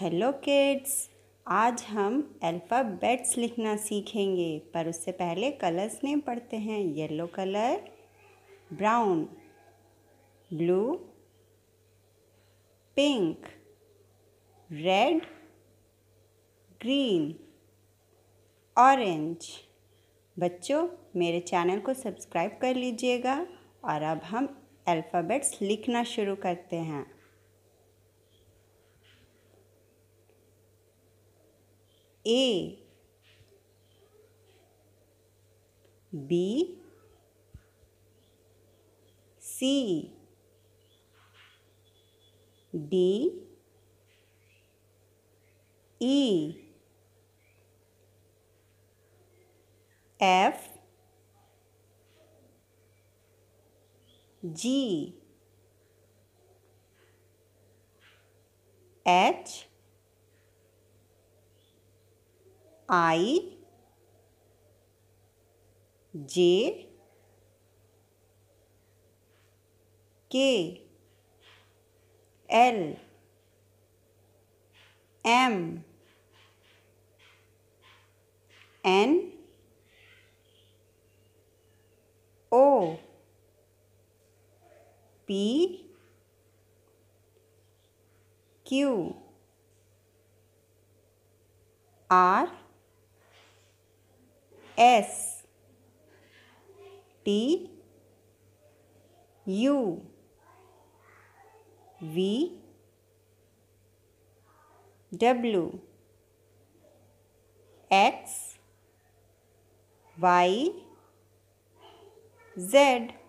hello kids आज हम alphabets लिखना सीखेंगे पर उससे पहले कलर्स नेम पढ़ते हैं yellow colour brown blue pink red green orange बच्चों मेरे चैनल को सब्सक्राइब कर लीजिएगा और अब हम अल्फ़ाबेट्स लिखना शुरू करते हैं A B C D E F G H I J K L M N O P Q R S T U V W X Y Z